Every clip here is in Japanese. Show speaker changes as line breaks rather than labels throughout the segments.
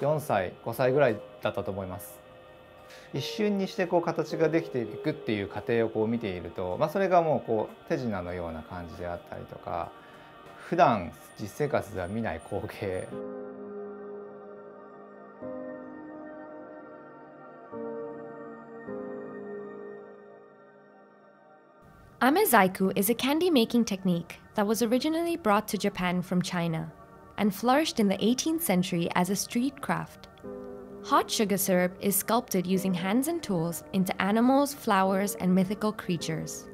4歳5歳ぐらいだったと思います一瞬にしてこう形ができていくっていう過程をこう見ていると、まあ、それがもうこう手品のような感じであったりとか普段実生活では見ない光景
a m e z a is a candy making technique that was originally brought to Japan from China. and flourished in the 18th century as a street craft. Hot sugar syrup is sculpted using hands and tools into animals, flowers, and mythical creatures.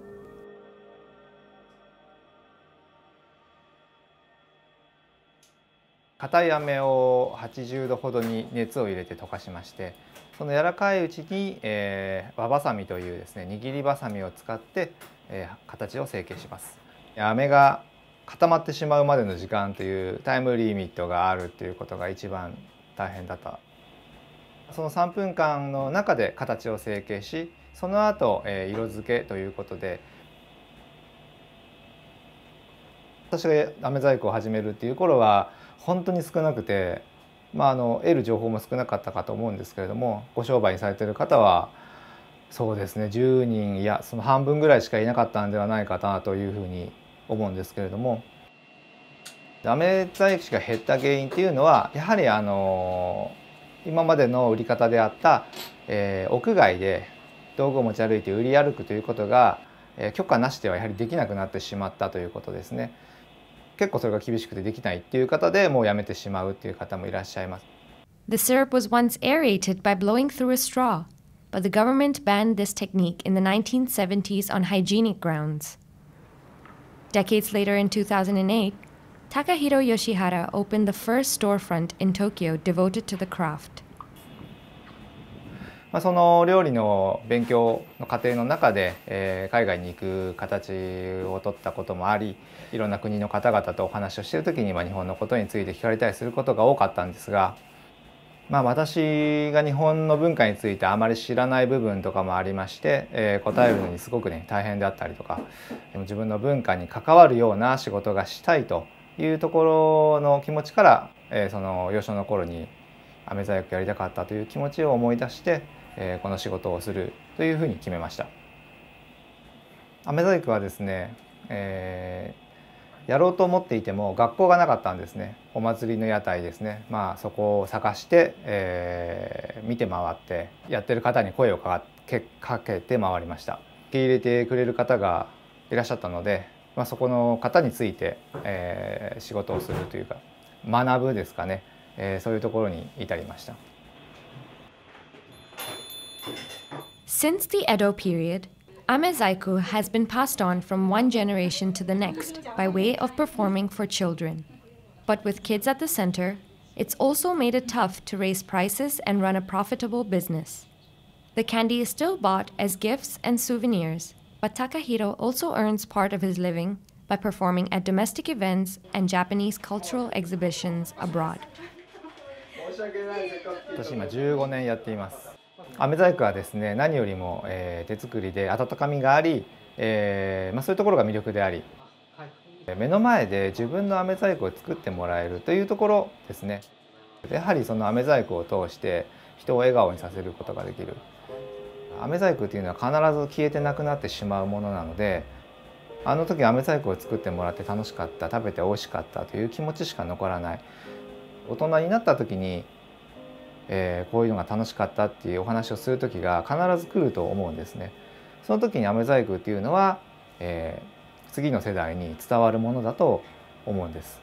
硬い飴を80度ほどに熱を入れて溶かしましてその柔らかいうちに、えー、輪ばさみというですね握りばさみを使って、えー、形を成形します飴が固まってしまうまでの時間というタイムリミットがあるっていうことが一番大変だったその3分間の中で形を成形しその後、えー、色付けということで私が飴細工を始めるっていう頃は本当に少なくて、まあ、あの得る情報も少なかったかと思うんですけれどもご商売にされてる方はそうですね10人いやその半分ぐらいしかいなかったんではないかなというふうに思うんですけれどもダメ在籍が減った原因っていうのはやはりあの今までの売り方であった、えー、屋外で道具を持ち歩いて売り歩くということが、えー、許可なしではやはりできなくなってしまったということですね。結構それが厳しくてできないっていう方でもうやめてしまうっていう方もいらっしゃいます。
The syrup was once aerated by blowing through a straw, but the government banned this technique in the 1970s on hygienic grounds. Decades later, in 2008, Takahiro Yoshihara opened the first storefront in Tokyo devoted to the craft.
まあ、その料理の勉強の過程の中で、えー、海外に行く形を取ったこともありいろんな国の方々とお話をしている時に、まあ、日本のことについて聞かれたりすることが多かったんですがまあ、私が日本の文化についてあまり知らない部分とかもありまして、えー、答えるのにすごくね大変であったりとか自分の文化に関わるような仕事がしたいというところの気持ちから、えー、その幼少の頃にアメ細工やりたかったという気持ちを思い出して、えー、この仕事をするというふうに決めました。飴細工はですね、えーやろうと思っていても学校がなかったんですねお祭りの屋台ですねまあそこを探して、えー、見て回って
やってる方に
声をかけかけて回りました受け入れてくれる方がいらっしゃったので、まあ、そこの方について、えー、仕事をするというか学ぶですかね、えー、そういうところに至りました。
Since the Edo period, Amezaiko has been passed on from one generation to the next by way of performing for children. But with kids at the center, it's also made it tough to raise prices and run a profitable business. The candy is still bought as gifts and souvenirs, but Takahiro also earns part of his living by performing at domestic events and Japanese cultural exhibitions abroad.
私今15年やっています飴細工はですね何よりも、えー、手作りで温かみがあり、えーまあ、そういうところが魅力であり、はい、目の前で自分の飴細工を作ってもらえるというところですねやはりその飴細工を通して人を笑顔にさせることができる飴細工っていうのは必ず消えてなくなってしまうものなのであの時飴細工を作ってもらって楽しかった食べて美味しかったという気持ちしか残らない大人になった時にえー、こういうのが楽しかったっていうお話をする時が必ず来ると思うんですね。その時に飴細工っていうのは、えー、次の世代に伝わるものだと思うんです。